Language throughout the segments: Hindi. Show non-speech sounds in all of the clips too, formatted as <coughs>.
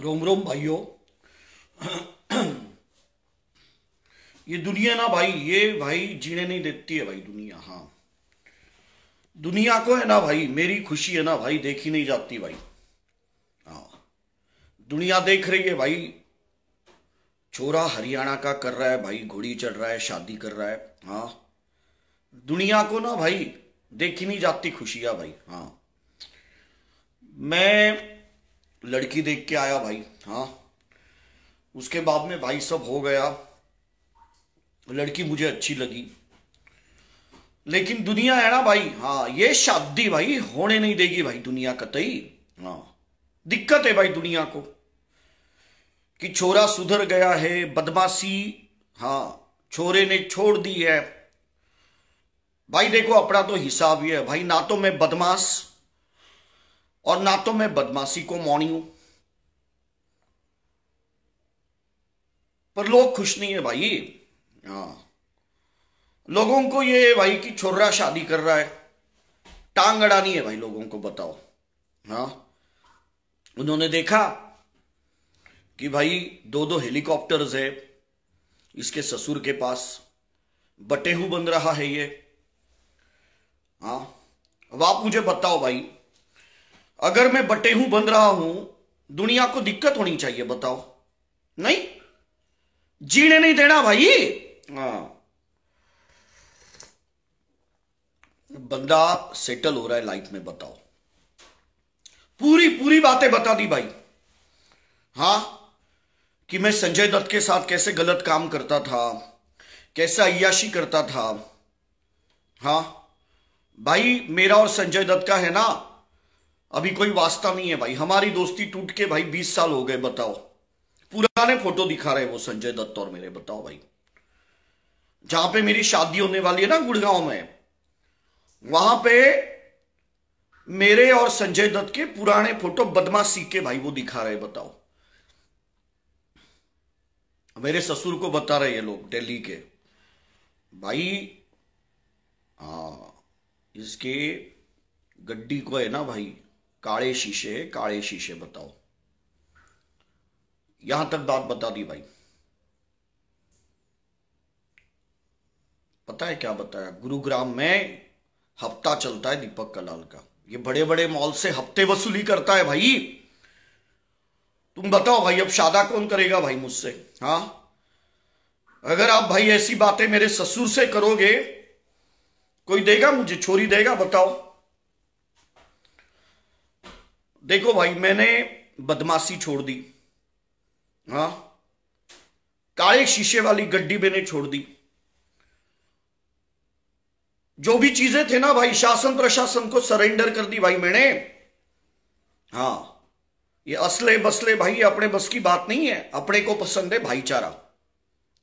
रोम रोम भाइयों ये दुनिया ना भाई ये भाई जीने नहीं देती है भाई दुनिया हाँ दुनिया को है ना भाई मेरी खुशी है ना भाई देखी नहीं जाती भाई हाँ दुनिया देख रही है भाई छोरा हरियाणा का कर रहा है भाई घोड़ी चढ़ रहा है शादी कर रहा है हाँ दुनिया को ना भाई देखी नहीं जाती खुशियां भाई हाँ मैं लड़की देख के आया भाई हाँ उसके बाद में भाई सब हो गया लड़की मुझे अच्छी लगी लेकिन दुनिया है ना भाई हाँ ये शादी भाई होने नहीं देगी भाई दुनिया कतई हाँ दिक्कत है भाई दुनिया को कि छोरा सुधर गया है बदमाशी हाँ छोरे ने छोड़ दी है भाई देखो अपना तो हिसाब ये है भाई ना तो मैं बदमाश और ना तो मैं बदमाशी को मौनी हूं पर लोग खुश नहीं है भाई हाँ लोगों को ये भाई कि छोर्रा शादी कर रहा है टांग अड़ानी है भाई लोगों को बताओ हाँ उन्होंने देखा कि भाई दो दो हेलीकॉप्टर्स है इसके ससुर के पास बटेहू बन रहा है ये हाँ अब आप मुझे बताओ भाई अगर मैं बटे हूं बन रहा हूं दुनिया को दिक्कत होनी चाहिए बताओ नहीं जीने नहीं देना भाई हाँ बंदा सेटल हो रहा है लाइफ में बताओ पूरी पूरी बातें बता दी भाई हाँ कि मैं संजय दत्त के साथ कैसे गलत काम करता था कैसा अयाशी करता था हाँ भाई मेरा और संजय दत्त का है ना अभी कोई वास्ता नहीं है भाई हमारी दोस्ती टूट के भाई बीस साल हो गए बताओ पुराने फोटो दिखा रहे वो संजय दत्त और मेरे बताओ भाई जहां पे मेरी शादी होने वाली है ना गुड़गांव में वहां पे मेरे और संजय दत्त के पुराने फोटो बदमाशी के भाई वो दिखा रहे बताओ मेरे ससुर को बता रहे ये लोग दिल्ली के भाई हा इसके गड्डी को है ना भाई काले शीशे काले शीशे बताओ यहां तक बात बता दी भाई पता है क्या बताया गुरुग्राम में हफ्ता चलता है दीपक कलाल का ये बड़े बड़े मॉल से हफ्ते वसूली करता है भाई तुम बताओ भाई अब शादा कौन करेगा भाई मुझसे हाँ अगर आप भाई ऐसी बातें मेरे ससुर से करोगे कोई देगा मुझे छोरी देगा बताओ देखो भाई मैंने बदमाशी छोड़ दी हाँ काले शीशे वाली गड्डी मैंने छोड़ दी जो भी चीजें थे ना भाई शासन प्रशासन को सरेंडर कर दी भाई मैंने हाँ ये असले बसले भाई अपने बस की बात नहीं है अपने को पसंद है भाईचारा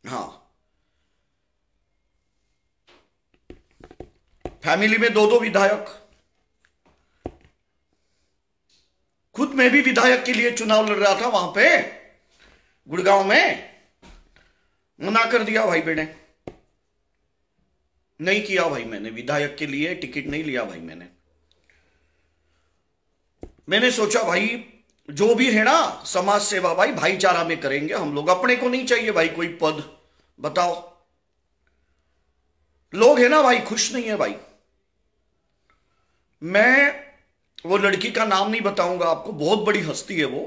हाँ फैमिली में दो दो विधायक मैं भी विधायक के लिए चुनाव लड़ रहा था वहां पे गुड़गांव में मना कर दिया भाई बेटे नहीं किया भाई मैंने विधायक के लिए टिकट नहीं लिया भाई मैंने मैंने सोचा भाई जो भी है ना समाज सेवा भाई भाईचारा में करेंगे हम लोग अपने को नहीं चाहिए भाई कोई पद बताओ लोग है ना भाई खुश नहीं है भाई मैं वो लड़की का नाम नहीं बताऊंगा आपको बहुत बड़ी हस्ती है वो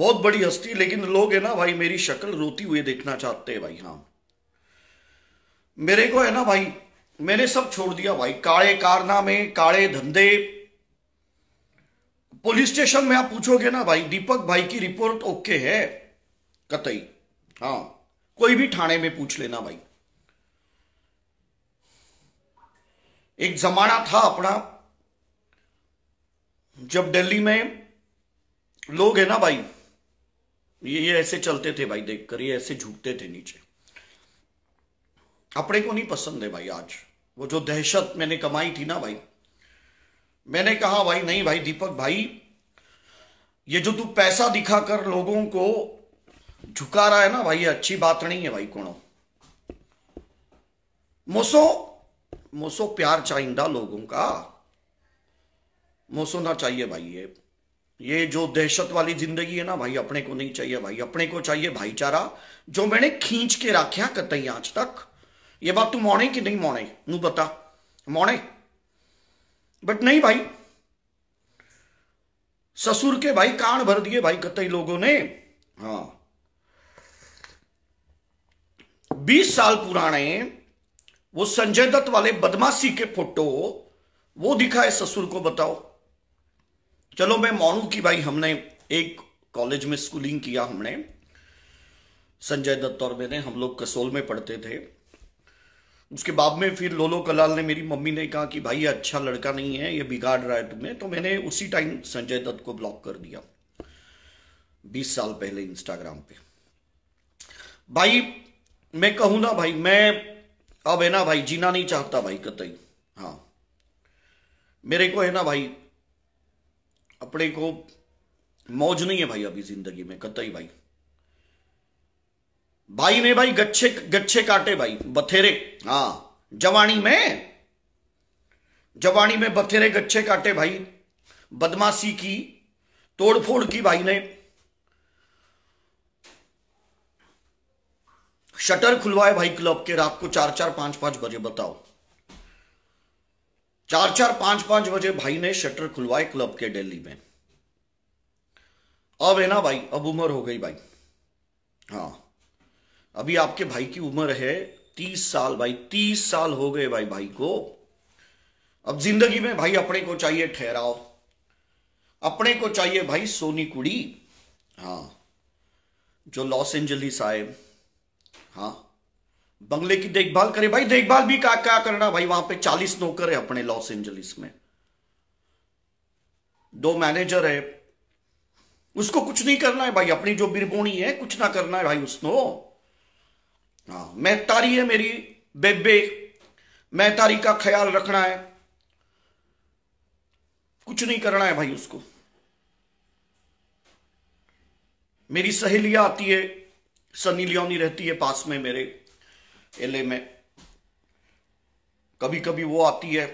बहुत बड़ी हस्ती लेकिन लोग है ना भाई मेरी शक्ल रोती हुए देखना चाहते हैं भाई हाँ मेरे को है ना भाई मैंने सब छोड़ दिया भाई काले कारनामे काले धंधे पुलिस स्टेशन में आप पूछोगे ना भाई दीपक भाई की रिपोर्ट ओके है कतई हाँ कोई भी थाने में पूछ लेना भाई एक जमाना था अपना जब दिल्ली में लोग है ना भाई ये ये ऐसे चलते थे भाई देखकर ये ऐसे झुकते थे नीचे अपने को नहीं पसंद है भाई आज वो जो दहशत मैंने कमाई थी ना भाई मैंने कहा भाई नहीं भाई दीपक भाई ये जो तू पैसा दिखाकर लोगों को झुका रहा है ना भाई अच्छी बात नहीं है भाई कोनो मोसो मोसो प्यार चाहिदा लोगों का मोसो ना चाहिए भाई ये ये जो दहशत वाली जिंदगी है ना भाई अपने को नहीं चाहिए भाई अपने को चाहिए भाईचारा जो मैंने खींच के रखा कतई आज तक ये बात तू मोड़े कि नहीं मोड़े नू बता मोड़े बट नहीं भाई ससुर के भाई कान भर दिए भाई कतई लोगों ने हाँ बीस साल पुराने वो संजय दत्त वाले बदमाशी के फोटो वो दिखाए ससुर को बताओ चलो मैं मानू कि भाई हमने एक कॉलेज में स्कूलिंग किया हमने संजय दत्त और मैंने हम लोग कसोल में पढ़ते थे उसके बाद में फिर लोलो कलाल ने मेरी मम्मी ने कहा कि भाई अच्छा लड़का नहीं है ये बिगाड़ रहा है तुम्हें तो मैंने उसी टाइम संजय दत्त को ब्लॉक कर दिया बीस साल पहले इंस्टाग्राम पे भाई मैं कहूं ना भाई मैं अब है ना भाई जीना नहीं चाहता भाई कतई हाँ मेरे को है ना भाई अपने को मौज नहीं है भाई अभी जिंदगी में कतई भाई भाई ने भाई गच्छे गच्छे काटे भाई बथेरे हाँ जवानी में जवानी में बथेरे गच्छे काटे भाई बदमाशी की तोड़फोड़ की भाई ने शटर खुलवाए भाई क्लब के रात को चार चार पांच पांच बजे बताओ चार चार पांच पांच बजे भाई ने शटर खुलवाए क्लब के दिल्ली में अब है ना भाई अब उम्र हो गई भाई हाँ अभी आपके भाई की उम्र है तीस साल भाई तीस साल हो गए भाई भाई को अब जिंदगी में भाई अपने को चाहिए ठहराओ अपने को चाहिए भाई सोनी कुड़ी हाँ जो लॉस एंजलिस आए हाँ बंगले की देखभाल करे भाई देखभाल भी क्या क्या करना भाई वहां पे चालीस नौकर है अपने लॉस एंजलिस में दो मैनेजर है उसको कुछ नहीं करना है भाई अपनी जो बिरबोनी है कुछ ना करना है भाई उसको हाँ मेहतारी है मेरी बेबे मेहतारी का ख्याल रखना है कुछ नहीं करना है भाई उसको मेरी सहेलियां आती है सनी लियोनी रहती है पास में मेरे एले में कभी कभी वो आती है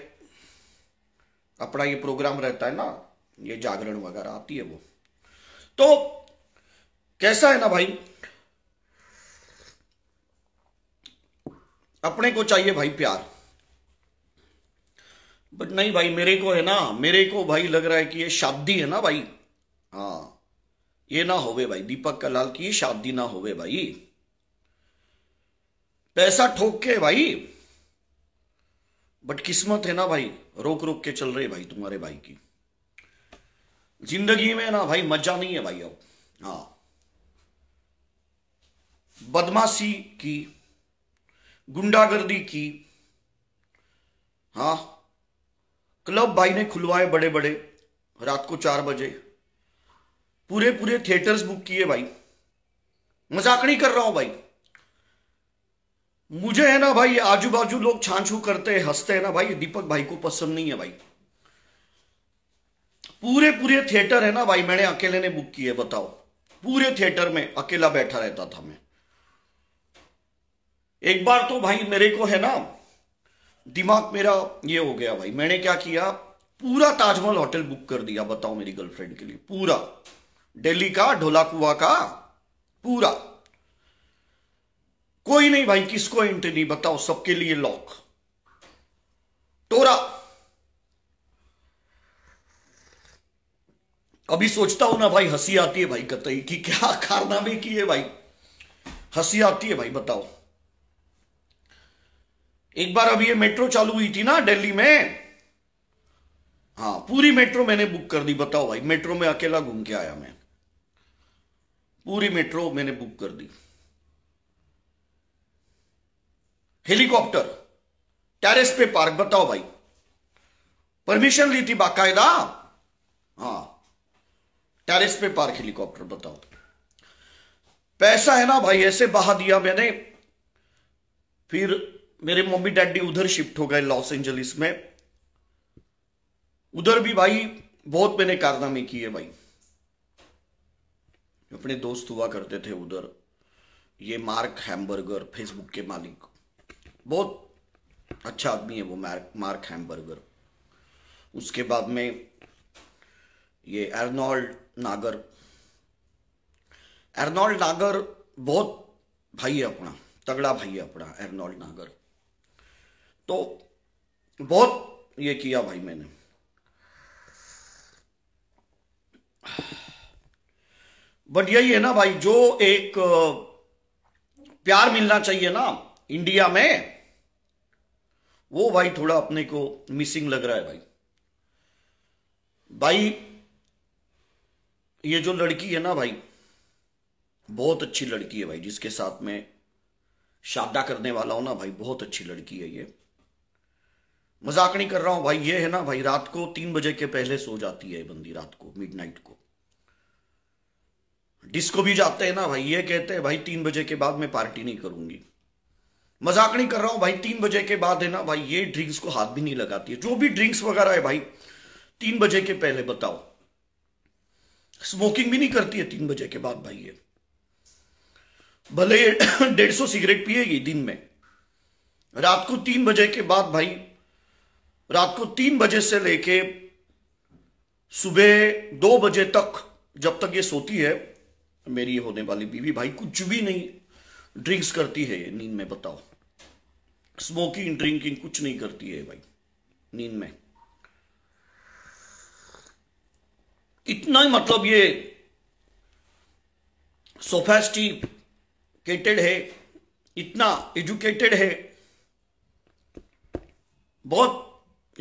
अपना ये प्रोग्राम रहता है ना ये जागरण वगैरह आती है वो तो कैसा है ना भाई अपने को चाहिए भाई प्यार बट नहीं भाई मेरे को है ना मेरे को भाई लग रहा है कि ये शादी है ना भाई हाँ ये ना होवे भाई दीपक कलाल की शादी ना होवे भाई पैसा ठोक के भाई बट किस्मत है ना भाई रोक रोक के चल रहे भाई तुम्हारे भाई की जिंदगी में ना भाई मजा नहीं है भाई अब हाँ बदमाशी की गुंडागर्दी की हाँ क्लब भाई ने खुलवाए बड़े बड़े रात को चार बजे पूरे पूरे थिएटर्स बुक किए भाई मजाक नहीं कर रहा हूं भाई मुझे है ना भाई आजू बाजू लोग छाछू करते हैं हंसते हैं ना भाई दीपक भाई को पसंद नहीं है भाई पूरे पूरे थिएटर है ना भाई मैंने अकेले ने बुक किए बताओ पूरे थिएटर में अकेला बैठा रहता था मैं एक बार तो भाई मेरे को है ना दिमाग मेरा ये हो गया भाई मैंने क्या किया पूरा ताजमहल होटल बुक कर दिया बताओ मेरी गर्लफ्रेंड के लिए पूरा दिल्ली का ढोलाकुआ का पूरा कोई नहीं भाई किसको एंट्री नहीं बताओ सबके लिए लॉक टोरा अभी सोचता हूं ना भाई हंसी आती है भाई कतई कि क्या कारनामे किए भाई हंसी आती है भाई बताओ एक बार अभी ये मेट्रो चालू हुई थी ना दिल्ली में हाँ पूरी मेट्रो मैंने बुक कर दी बताओ भाई मेट्रो में अकेला घूम के आया मैं पूरी मेट्रो मैंने बुक कर दी हेलीकॉप्टर टेरेस पे पार्क बताओ भाई परमिशन ली थी बाकायदा हाँ टेरेस पे पार्क हेलीकॉप्टर बताओ पैसा है ना भाई ऐसे बहा दिया मैंने फिर मेरे मम्मी डैडी उधर शिफ्ट हो गए लॉस एंजलिस में उधर भी भाई बहुत मैंने कारनामे किए भाई अपने दोस्त हुआ करते थे उधर ये मार्क हैमबर्गर फेसबुक के मालिक बहुत अच्छा आदमी है वो मार्क मार्क हैमबर्गर उसके बाद में ये एर्नॉल्ड नागर एर्नॉल्ड नागर बहुत भाई है अपना तगड़ा भाई है अपना एर्नॉल्ड नागर तो बहुत ये किया भाई मैंने बट यही है ना भाई जो एक प्यार मिलना चाहिए ना इंडिया में वो भाई थोड़ा अपने को मिसिंग लग रहा है भाई भाई ये जो लड़की है ना भाई बहुत अच्छी लड़की है भाई जिसके साथ में शादा करने वाला हो ना भाई बहुत अच्छी लड़की है ये मजाक नहीं कर रहा हूं भाई ये है ना भाई रात को तीन बजे के पहले सो जाती है बंदी रात को मिडनाइट को डिस्को भी जाते हैं ना भाई ये कहते हैं भाई तीन बजे के बाद मैं पार्टी नहीं करूंगी मजाक नहीं कर रहा हूं भाई तीन बजे के बाद है ना भाई ये ड्रिंक्स को हाथ भी नहीं लगाती है जो भी ड्रिंक्स वगैरह है भाई तीन बजे के पहले बताओ स्मोकिंग भी नहीं करती है तीन बजे के बाद भाई ये भले <coughs> डेढ़ सौ सिगरेट पिएगी दिन में रात को तीन बजे के बाद भाई रात को तीन बजे से लेके सुबह दो बजे तक जब तक ये सोती है मेरी होने वाली बीवी भाई कुछ भी नहीं ड्रिंक्स करती है नींद में बताओ स्मोकिंग ड्रिंकिंग कुछ नहीं करती है भाई नींद में इतना ही मतलब ये सोफेस्टिकेटेड है इतना एजुकेटेड है बहुत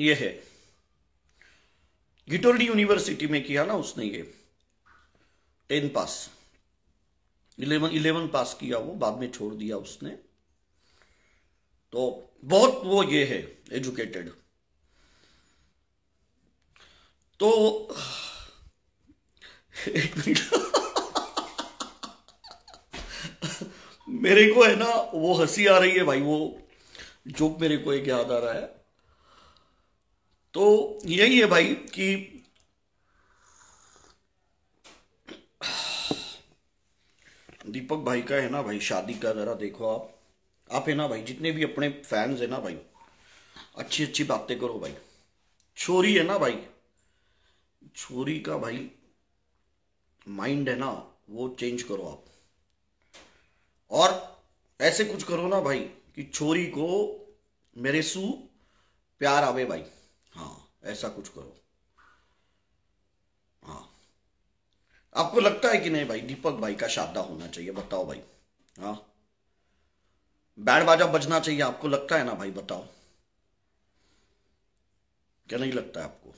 ये है गिटोली यूनिवर्सिटी में किया ना उसने ये ten pass eleven eleven pass किया वो बाद में छोड़ दिया उसने तो बहुत वो ये है एजुकेटेड तो एक मिनट मेरे को है ना वो हंसी आ रही है भाई वो जोक मेरे को एक याद आ रहा है तो यही है भाई कि दीपक भाई का है ना भाई शादी का ज़रा देखो आप आप है ना भाई जितने भी अपने फैंस है ना भाई अच्छी अच्छी बातें करो भाई छोरी है ना भाई छोरी का भाई माइंड है ना वो चेंज करो आप और ऐसे कुछ करो ना भाई कि छोरी को मेरे सू प्यार आवे भाई हाँ ऐसा कुछ करो आपको लगता है कि नहीं भाई दीपक भाई का शादा होना चाहिए बताओ भाई हाँ बैंड बाजा बजना चाहिए आपको लगता है ना भाई बताओ क्या नहीं लगता है आपको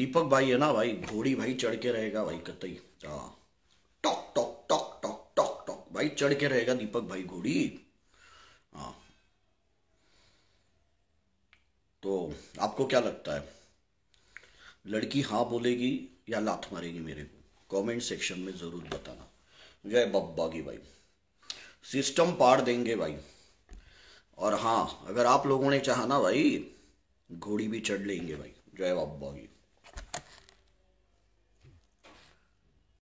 दीपक भाई है ना भाई घोड़ी भाई चढ़ के रहेगा भाई कतई हाँ टॉक टॉक टॉक टॉक टॉक टॉक भाई चढ़ के रहेगा दीपक भाई घोड़ी हाँ तो आपको क्या लगता है लड़की हाँ बोलेगी या लात मारेगी मेरे को कमेंट सेक्शन में ज़रूर बताना जय बब्बा की भाई सिस्टम पाड़ देंगे भाई और हाँ अगर आप लोगों ने चाहा ना भाई घोड़ी भी चढ़ लेंगे भाई जय बब्बा की